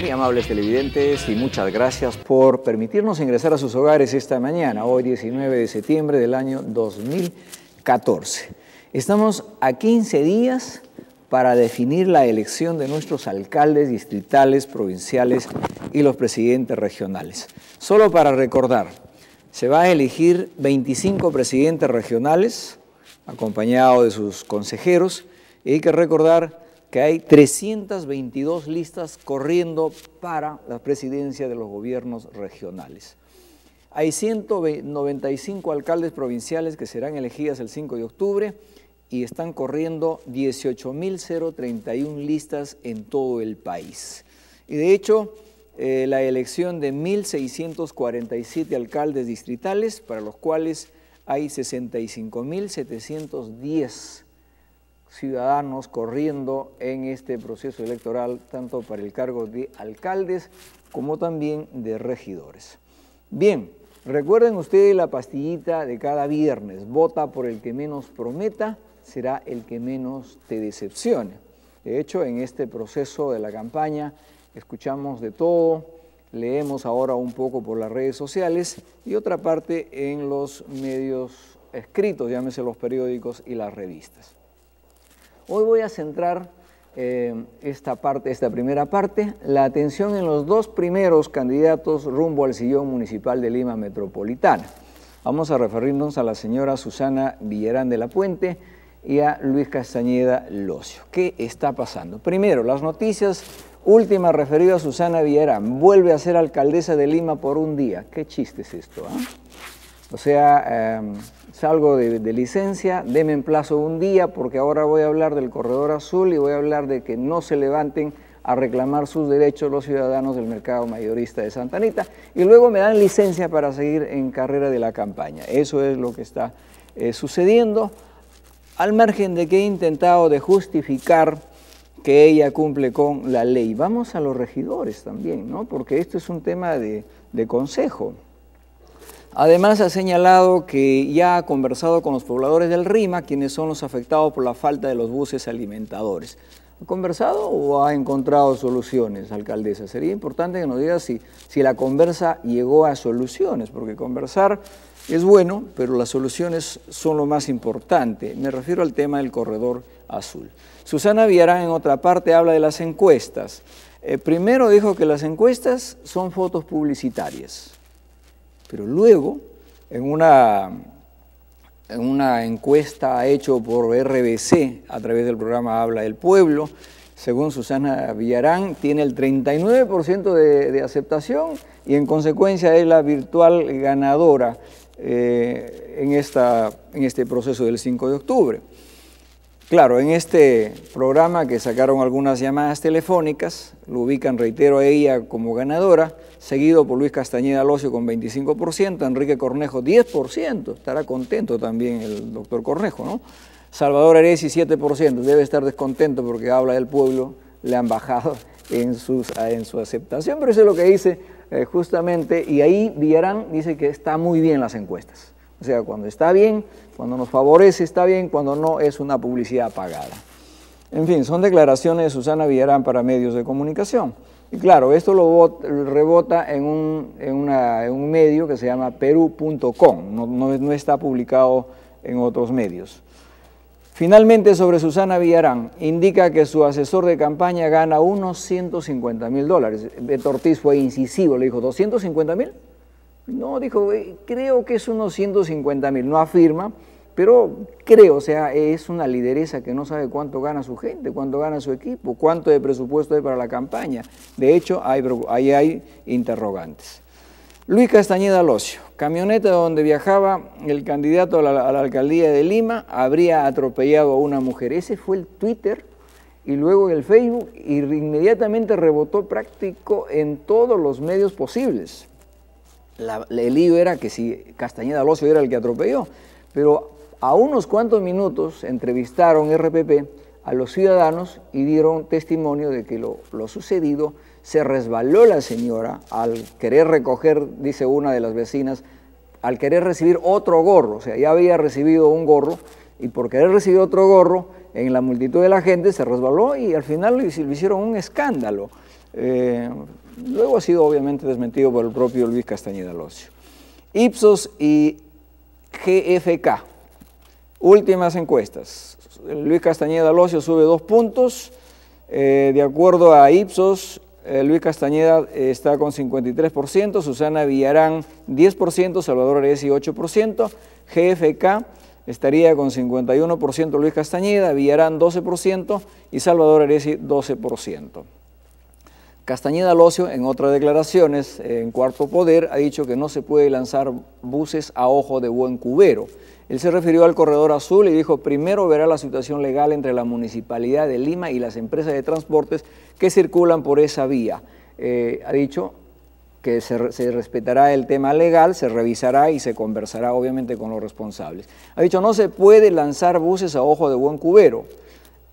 Muy amables televidentes y muchas gracias por permitirnos ingresar a sus hogares esta mañana, hoy 19 de septiembre del año 2014. Estamos a 15 días para definir la elección de nuestros alcaldes distritales, provinciales y los presidentes regionales. Solo para recordar, se va a elegir 25 presidentes regionales, acompañados de sus consejeros, y hay que recordar que hay 322 listas corriendo para la presidencia de los gobiernos regionales. Hay 195 alcaldes provinciales que serán elegidas el 5 de octubre y están corriendo 18.031 listas en todo el país. Y de hecho, eh, la elección de 1.647 alcaldes distritales, para los cuales hay 65.710 ciudadanos corriendo en este proceso electoral, tanto para el cargo de alcaldes como también de regidores. Bien, recuerden ustedes la pastillita de cada viernes, vota por el que menos prometa, será el que menos te decepcione. De hecho, en este proceso de la campaña escuchamos de todo, leemos ahora un poco por las redes sociales y otra parte en los medios escritos, llámese los periódicos y las revistas. Hoy voy a centrar eh, esta, parte, esta primera parte, la atención en los dos primeros candidatos rumbo al sillón municipal de Lima Metropolitana. Vamos a referirnos a la señora Susana Villarán de la Puente y a Luis Castañeda Locio. ¿Qué está pasando? Primero, las noticias últimas referidas a Susana Villarán. Vuelve a ser alcaldesa de Lima por un día. ¿Qué chiste es esto? ¿ah? O sea, em, salgo de, licencia, deme en plazo un día porque ahora voy a hablar del corredor azul y voy a hablar de que no se levanten a reclamar sus derechos los ciudadanos del mercado mayorista de Santa Anita y luego me dan licencia para seguir en carrera de la campaña. Eso es lo que está eh, sucediendo, al margen de que he intentado de justificar que ella cumple con la ley. Vamos a los regidores también, ¿no? porque esto es un tema de consejo. Además, ha señalado que ya ha conversado con los pobladores del RIMA, quienes son los afectados por la falta de los buses alimentadores. ¿Ha conversado o ha encontrado soluciones, alcaldesa? Sería importante que nos diga si, la conversa llegó a soluciones, porque conversar es bueno, pero las soluciones son lo más importante. Me refiero al tema del corredor azul. Susana Villarán, en otra parte, habla de las encuestas. Eh, primero dijo que las encuestas son fotos publicitarias pero luego, en una, encuesta hecha por RBC a través del programa Habla del Pueblo, según Susana Villarán, tiene el 39% de, aceptación y en consecuencia es la virtual ganadora eh, en este proceso del 5 de octubre. Claro, en este programa que sacaron algunas llamadas telefónicas, lo ubican, reitero, a ella como ganadora, seguido por Luis Castañeda Locio con 25%, Enrique Cornejo 10%, estará contento también el doctor Cornejo, ¿no? Salvador Aresi 7%, debe estar descontento porque habla del pueblo, le han bajado en, su aceptación, pero eso es lo que dice eh, justamente, y ahí Villarán dice que está muy bien las encuestas. O sea, cuando está bien, cuando nos favorece está bien, cuando no es una publicidad pagada. En fin, son declaraciones de Susana Villarán para medios de comunicación. Y claro, esto lo rebota en un, en un medio que se llama perú.com, no, no está publicado en otros medios. Finalmente, sobre Susana Villarán, indica que su asesor de campaña gana unos 150 mil dólares. Beto Ortiz fue incisivo, le dijo, ¿250 mil? No, dijo, eh, creo que es unos 150 mil, no afirma, pero creo, o sea, es una lideresa que no sabe cuánto gana su gente, cuánto gana su equipo, cuánto de presupuesto hay para la campaña. De hecho, ahí hay interrogantes. Luis Castañeda Locio, camioneta donde viajaba el candidato a la, alcaldía de Lima, habría atropellado a una mujer. Ese fue el Twitter y luego el Facebook y inmediatamente rebotó práctico en todos los medios posibles. La, el lío era que si Castañeda Alonso era el que atropelló, pero a unos cuantos minutos entrevistaron RPP a los ciudadanos y dieron testimonio de que lo, sucedido se resbaló la señora al querer recoger, dice una de las vecinas, al querer recibir otro gorro, o sea, ya había recibido un gorro y por querer recibir otro gorro, en la multitud de la gente se resbaló y al final lo hicieron un escándalo. Eh, Luego ha sido obviamente desmentido por el propio Luis Castañeda Locio. Ipsos y GFK, últimas encuestas. Luis Castañeda Locio sube dos puntos. Eh, de acuerdo a Ipsos, eh, Luis Castañeda eh, está con 53%, Susana Villarán 10%, Salvador Aresi 8%, GFK estaría con 51% Luis Castañeda, Villarán 12% y Salvador Aresi 12%. Castañeda Locio, en otras declaraciones, en Cuarto Poder, ha dicho que no se puede lanzar buses a ojo de buen cubero. Él se refirió al corredor azul y dijo, primero verá la situación legal entre la Municipalidad de Lima y las empresas de transportes que circulan por esa vía. Eh, ha dicho que se, respetará el tema legal, se revisará y se conversará obviamente con los responsables. Ha dicho, no se puede lanzar buses a ojo de buen cubero.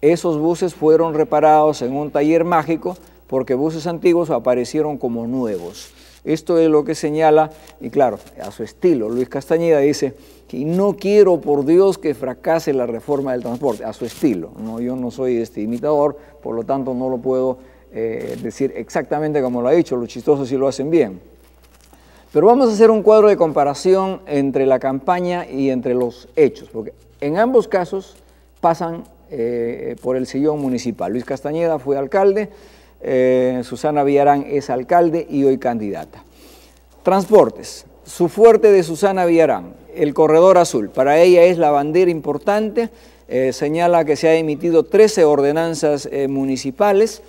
Esos buses fueron reparados en un taller mágico porque buses antiguos aparecieron como nuevos. Esto es lo que señala, y claro, a su estilo, Luis Castañeda dice que no quiero por Dios que fracase la reforma del transporte, a su estilo. No, yo no soy este imitador, por lo tanto no lo puedo eh, decir exactamente como lo ha dicho, los chistosos sí lo hacen bien. Pero vamos a hacer un cuadro de comparación entre la campaña y entre los hechos, porque en ambos casos pasan eh, por el sillón municipal. Luis Castañeda fue alcalde, eh, Susana Villarán es alcalde y hoy candidata. Transportes. Su fuerte de Susana Villarán, el corredor azul. Para ella es la bandera importante. Eh, señala que se ha emitido 13 ordenanzas eh, municipales.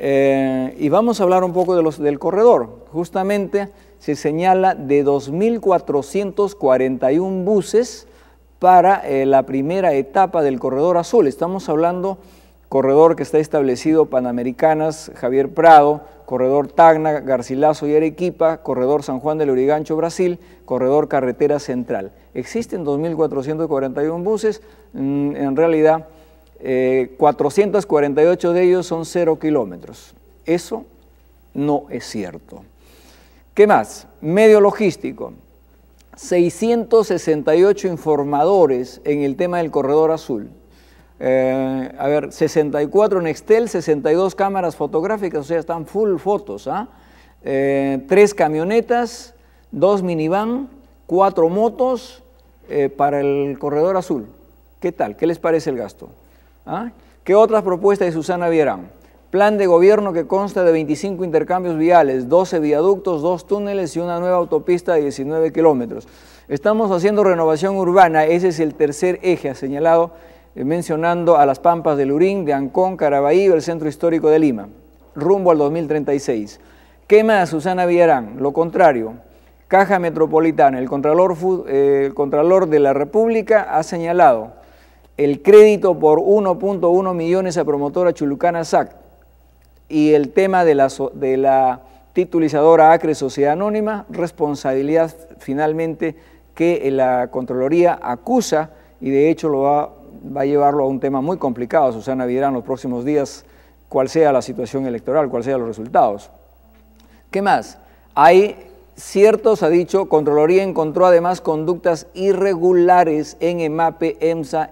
y vamos a hablar un poco de los, del corredor. Justamente se señala de 2.441 buses para la primera etapa del corredor azul. Estamos hablando corredor que está establecido Panamericanas, Javier Prado, corredor Tacna, Garcilaso y Arequipa, corredor San Juan del Urigancho, Brasil, corredor Carretera Central. Existen 2.441 buses, mm, en realidad 448 eh, de ellos son cero kilómetros. Eso no es cierto. ¿Qué más? Medio logístico. 668 informadores en el tema del corredor azul. Eh, a ver, 64 Nextel, 62 cámaras fotográficas, o sea, están full fotos, ¿ah? Eh, tres camionetas, dos minivan, cuatro motos eh, para el corredor azul. ¿Qué tal? ¿Qué les parece el gasto? ¿Ah? ¿Qué otras propuestas de Susana Vierán? Plan de gobierno que consta de 25 intercambios viales, 12 viaductos, dos túneles y una nueva autopista de 19 kilómetros. Estamos haciendo renovación urbana, ese es el tercer eje, ha señalado eh, mencionando a las Pampas de Lurín, de Ancón, y el centro histórico de Lima, rumbo al 2036. Quema más, Susana Villarán, lo contrario. Caja Metropolitana, eh, el Contralor, de la República ha señalado el crédito por 1.1 millones a promotora Chulucana SAC y el tema de la, de la titulizadora Acre Sociedad Anónima, responsabilidad finalmente que la Contraloría acusa y de hecho lo ha va a llevarlo a un tema muy complicado, Susana sea, en los próximos días, cuál sea la situación electoral, cuál sean los resultados. ¿Qué más? Hay ciertos, ha dicho, Controloría encontró además conductas irregulares en EMAPE, EMSA,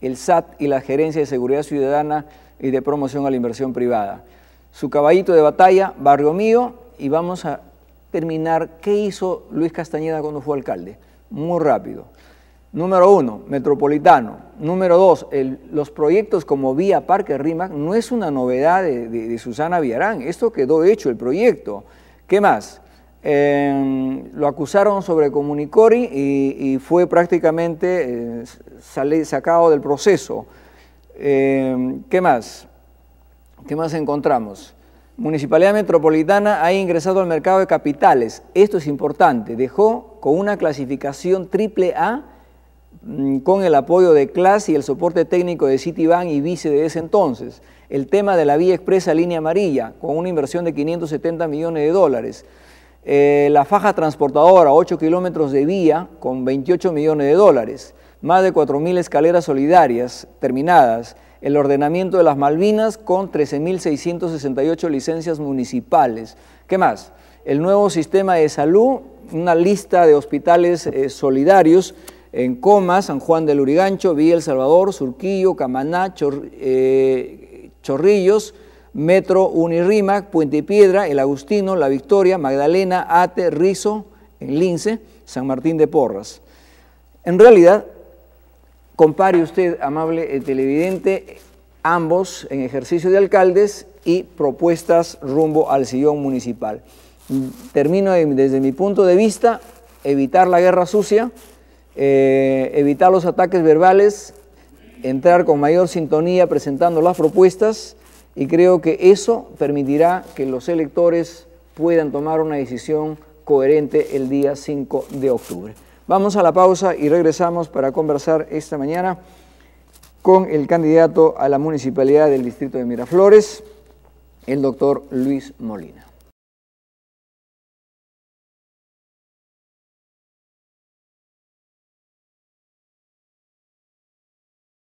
el SAT y la Gerencia de Seguridad Ciudadana y de Promoción a la Inversión Privada. Su caballito de batalla, Barrio Mío, y vamos a terminar qué hizo Luis Castañeda cuando fue alcalde. Muy rápido. Número uno, metropolitano. Número dos, los proyectos como Vía Parque Rímac no es una novedad de, Susana Villarán. Esto quedó hecho, el proyecto. ¿Qué más? Em, lo acusaron sobre Comunicori y, fue prácticamente eh, sacado del proceso. Em, ¿Qué más? ¿Qué más encontramos? Municipalidad Metropolitana ha ingresado al mercado de capitales. Esto es importante. Dejó con una clasificación triple A Mm, con el apoyo de CLAS y el soporte técnico de Citibank y Vice de ese entonces. El tema de la vía expresa línea amarilla, con una inversión de 570 millones de dólares. Eh, la faja transportadora, 8 kilómetros de vía, con 28 millones de dólares. Más de 4.000 escaleras solidarias terminadas. El ordenamiento de las Malvinas con 13.668 licencias municipales. ¿Qué más? El nuevo sistema de salud, una lista de hospitales eh, solidarios en Coma, San Juan del Urigancho, Villa El Salvador, Surquillo, Camaná, eh, Chorrillos, Metro Unirrimac, Puente Piedra, El Agustino, La Victoria, Magdalena, Ate, Rizo, en Lince, San Martín de Porras. En realidad, compare usted, amable eh, televidente, ambos en ejercicio de alcaldes y propuestas rumbo al sillón municipal. Termino desde mi punto de vista, evitar la guerra sucia, eh, evitar los ataques verbales, entrar con mayor sintonía presentando las propuestas y creo que eso permitirá que los electores puedan tomar una decisión coherente el día 5 de octubre. Vamos a la pausa y regresamos para conversar esta mañana con el candidato a la municipalidad del distrito de Miraflores, el doctor Luis Molina.